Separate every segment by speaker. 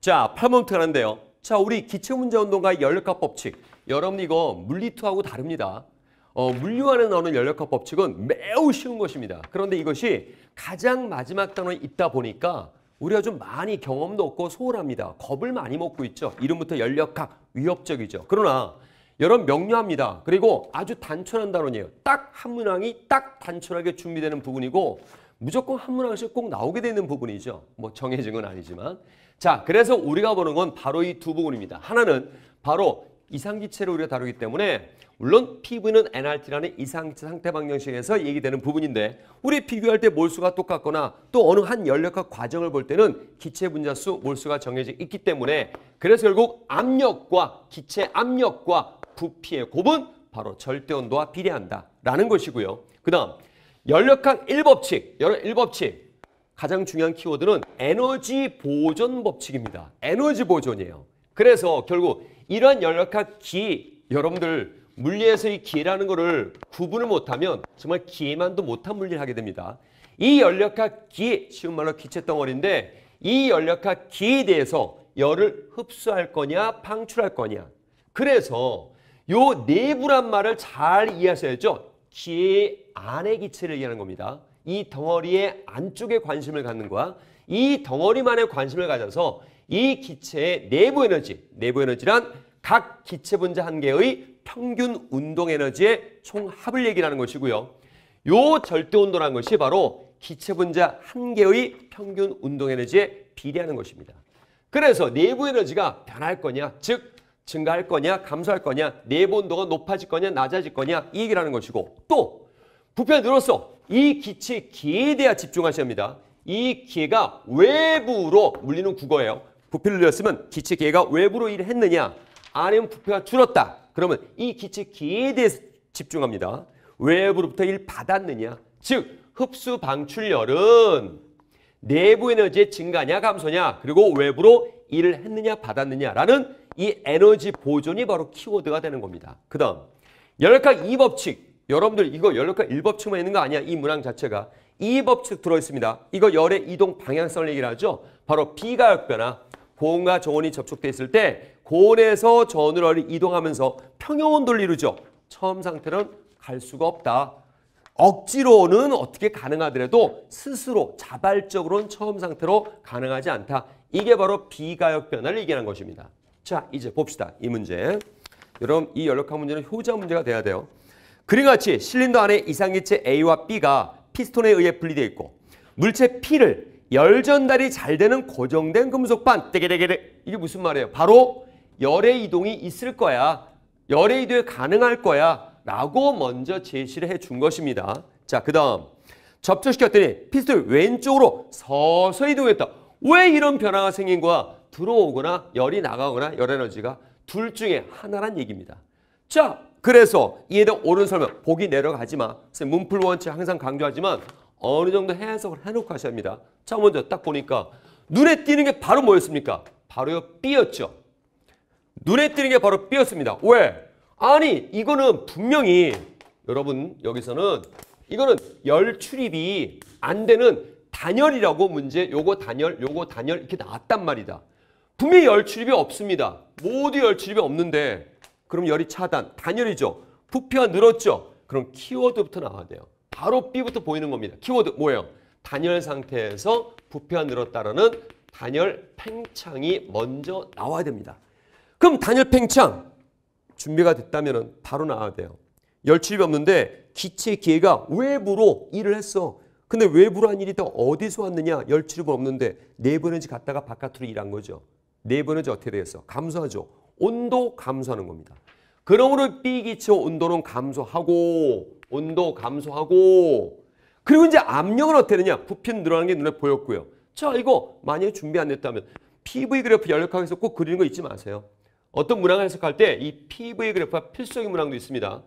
Speaker 1: 자, 팔라몬트 가는데요. 자, 우리 기체문제운동가의 열역학 법칙. 여러분 이거 물리투하고 다릅니다. 어, 물류안는 나오는 열역학 법칙은 매우 쉬운 것입니다. 그런데 이것이 가장 마지막 단원에 있다 보니까 우리가 좀 많이 경험도 없고 소홀합니다. 겁을 많이 먹고 있죠. 이름부터 열역학 위협적이죠. 그러나 여러분 명료합니다. 그리고 아주 단촐한 단원이에요. 딱 한 문항이 딱 단촐하게 준비되는 부분이고 무조건 한문학에서 꼭 나오게 되는 부분이죠. 뭐 정해진 건 아니지만. 자, 그래서 우리가 보는 건 바로 이 두 부분입니다. 하나는 바로 이상기체를 우리가 다루기 때문에 물론 피부는 NRT라는 이상기체 상태 방정식에서 얘기되는 부분인데 우리 비교할 때 몰수가 똑같거나 또 어느 한 연력학 과정을 볼 때는 기체 분자수 몰수가 정해져 있기 때문에 그래서 결국 압력과 기체 압력과 부피의 곱은 바로 절대 온도와 비례한다라는 것이고요. 그다음 연력학 1법칙, 여러 1법칙. 가장 중요한 키워드는 에너지 보존 법칙입니다. 에너지 보존이에요. 그래서 결국 이러 연력학 기, 여러분들 물리에서의 기라는 거를 구분을 못하면 정말 기만도 못한 물리를 하게 됩니다. 이 연력학 기, 쉬운 말로 기체 덩어리인데 이 연력학 기에 대해서 열을 흡수할 거냐 방출할 거냐. 그래서 요 내부란 말을 잘 이해하셔야죠. 귀 안의 기체를 얘기하는 겁니다. 이 덩어리의 안쪽에 관심을 갖는 거야. 이 덩어리만의 관심을 가져서 이 기체의 내부 에너지, 내부 에너지란 각 기체 분자 한 개의 평균 운동 에너지의 총 합을 얘기하는 것이고요. 요 절대 운동이라는 것이 바로 기체 분자 한 개의 평균 운동 에너지에 비례하는 것입니다. 그래서 내부 에너지가 변할 거냐, 즉 증가할 거냐 감소할 거냐 내부 온도가 높아질 거냐 낮아질 거냐 이 얘기를 하는 것이고 또 부패가 늘었어. 이 기체 기에 대해 집중하셔야 합니다. 이 기가 외부로 물리는 국어예요. 부피를 늘렸으면 기체 기가 외부로 일했느냐 을 아니면 부패가 줄었다. 그러면 이 기체 기에 대해 서 집중합니다. 외부로부터 일 받았느냐 즉 흡수 방출열은 내부 에너지의 증가냐 감소냐 그리고 외부로 일을 했느냐 받았느냐라는 이 에너지 보존이 바로 키워드가 되는 겁니다. 그 다음 열역학 2법칙 여러분들 이거 열역학 1법칙만 있는 거 아니야. 이 문항 자체가. 2법칙 들어있습니다. 이거 열의 이동 방향성을 얘기를 하죠. 바로 비가역 변화. 고온과 저온이 접촉돼 있을 때 고온에서 전으로 이동하면서 평형온도를 이루죠. 처음 상태는 갈 수가 없다. 억지로는 어떻게 가능하더라도 스스로 자발적으로는 처음 상태로 가능하지 않다. 이게 바로 비가역 변화를 얘기하는 것입니다. 자, 이제 봅시다. 이 문제. 여러분, 이 열역학 문제는 효자 문제가 돼야 돼요. 그림같이 실린더 안에 이상기체 A와 B가 피스톤에 의해 분리되어 있고 물체 P를 열 전달이 잘 되는 고정된 금속반떼게되게되 이게 무슨 말이에요? 바로 열의 이동이 있을 거야. 열의 이동이 가능할 거야. 라고 먼저 제시를 해 준 것입니다. 자, 그 다음 접촉시켰더니 피스톤 왼쪽으로 서서히 이동했다. 왜 이런 변화가 생긴 거야? 들어오거나 열이 나가거나 열 에너지가 둘 중에 하나란 얘기입니다. 자, 그래서 이에 대한 옳은 설명, 복이 내려가지 마. 문풀 원칙 항상 강조하지만 어느 정도 해석을 해놓고 하셔야 합니다. 자, 먼저 딱 보니까 눈에 띄는 게 바로 뭐였습니까? 바로요, B였죠. 눈에 띄는 게 바로 B였습니다. 왜? 아니, 이거는 분명히 여러분 여기서는 이거는 열 출입이 안 되는 단열이라고 문제 요거 단열 요거 단열 이렇게 나왔단 말이다. 분명히 열 출입이 없습니다. 모두 열 출입이 없는데 그럼 열이 차단, 단열이죠. 부피가 늘었죠. 그럼 키워드부터 나와야 돼요. 바로 B부터 보이는 겁니다. 키워드 뭐예요? 단열 상태에서 부피가 늘었다라는 단열 팽창이 먼저 나와야 됩니다. 그럼 단열 팽창 준비가 됐다면 바로 나와야 돼요. 열출입이 없는데 기체 기회가 외부로 일을 했어. 근데 외부로 한 일이 또 어디서 왔느냐? 열출입 없는데 내보낸지 네 갔다가 바깥으로 일한 거죠. 네 번째 어떻게 되겠어? 감소하죠. 온도 감소하는 겁니다. 그러므로 B 기체 온도는 감소하고 온도 감소하고 그리고 이제 압력은 어떻게 되냐? 부피는 늘어나는 게 눈에 보였고요. 자 이거 만약에 준비 안 됐다면 PV 그래프 연력학에서 꼭 그리는 거 잊지 마세요. 어떤 문항을 해석할 때 이 PV 그래프가 필수적인 문항도 있습니다.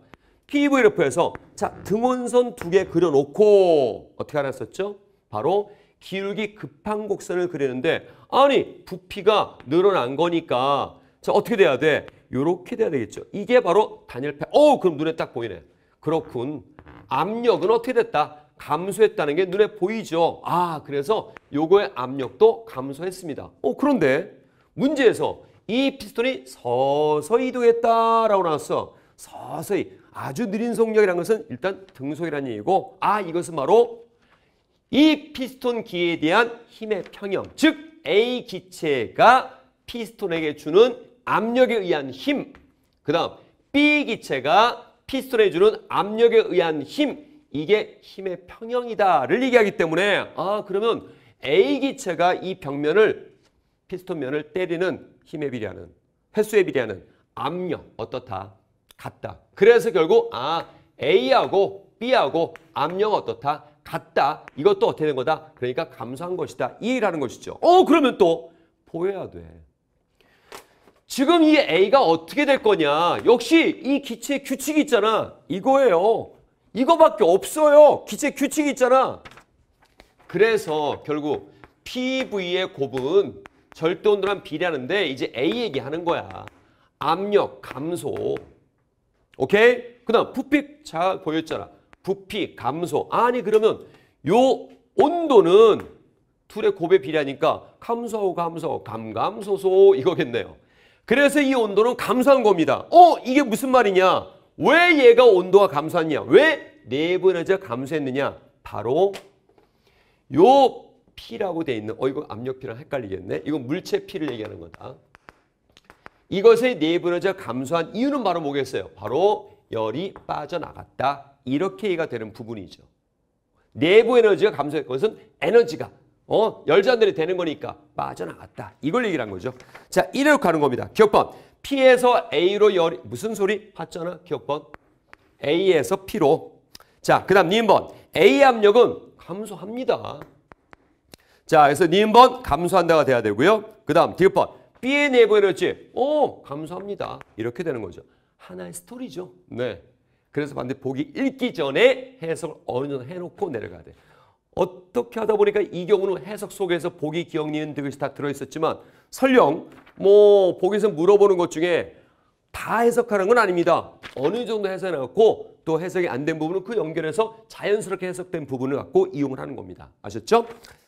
Speaker 1: PV 그래프에서 자 등원선 두 개 그려놓고 어떻게 알았었죠? 바로 기울기 급한 곡선을 그리는데 아니 부피가 늘어난 거니까 자 어떻게 돼야 돼? 이렇게 돼야 되겠죠. 이게 바로 단일패어 그럼 눈에 딱 보이네. 그렇군. 압력은 어떻게 됐다? 감소했다는 게 눈에 보이죠. 아 그래서 요거의 압력도 감소했습니다. 어 그런데 문제에서 이 피스톤이 서서히 이동했다라고 나왔어. 서서히 아주 느린 속력이라는 것은 일단 등속이라는 얘기고 아 이것은 바로 이 피스톤 기에 대한 힘의 평형, 즉 A 기체가 피스톤에게 주는 압력에 의한 힘, 그 다음 B 기체가 피스톤에 주는 압력에 의한 힘, 이게 힘의 평형이다를 얘기하기 때문에 아 그러면 A 기체가 이 벽면을 피스톤 면을 때리는 힘에 비례하는 횟수에 비례하는 압력 어떻다 같다. 그래서 결국 아 A하고 B하고 압력 어떻다 같다. 이것도 어떻게 된 거다? 그러니까 감사한 것이다. 이라는 것이죠. 어, 그러면 또 보여야 돼. 지금 이 A가 어떻게 될 거냐? 역시 이 기체 의 규칙이 있잖아. 이거예요. 이거밖에 없어요. 기체 규칙이 있잖아. 그래서 결국 PV의 곱은 절도 온도랑 비례하는데 이제 A 얘기하는 거야. 압력 감소. 오케이? 그 다음 부피잘 보였잖아. 부피 감소. 아니 그러면 요 온도는 둘의 곱에 비례하니까 감소하고 감소, 감감소소 이거겠네요. 그래서 이 온도는 감소한 겁니다. 어 이게 무슨 말이냐? 왜 얘가 온도가 감소했냐? 왜 네분에서 감소했느냐? 바로 요 P라고 돼 있는 어 이거 압력피랑 헷갈리겠네. 이거 물체 P를 얘기하는 거다. 이것의 네분에서 감소한 이유는 바로 뭐겠어요? 바로 열이 빠져나갔다. 이렇게 얘기가 되는 부분이죠. 내부 에너지가 감소했 것은 에너지가 어? 열잔들이 되는 거니까 빠져나갔다. 이걸 얘기를 한 거죠. 자, 이렇게 가는 겁니다. 기억번. P에서 A로 열이 무슨 소리? 봤잖아. 기억번. A에서 P로. 자, 그 다음 니은번. A 압력은 감소합니다. 자, 그래서 니은번 감소한다가 돼야 되고요. 그 다음 디귿번. B의 내부 에너지. 오, 감소합니다. 이렇게 되는 거죠. 하나의 스토리죠. 네. 그래서 반대 보기 읽기 전에 해석을 어느 정도 해놓고 내려가야 돼. 어떻게 하다 보니까 이 경우는 해석 속에서 보기 기억 니은 그이다 들어있었지만 설령 뭐 보기에서 물어보는 것 중에 다 해석하는 건 아닙니다. 어느 정도 해석해 갖고 또 해석이 안 된 부분은 그 연결해서 자연스럽게 해석된 부분을 갖고 이용을 하는 겁니다. 아셨죠?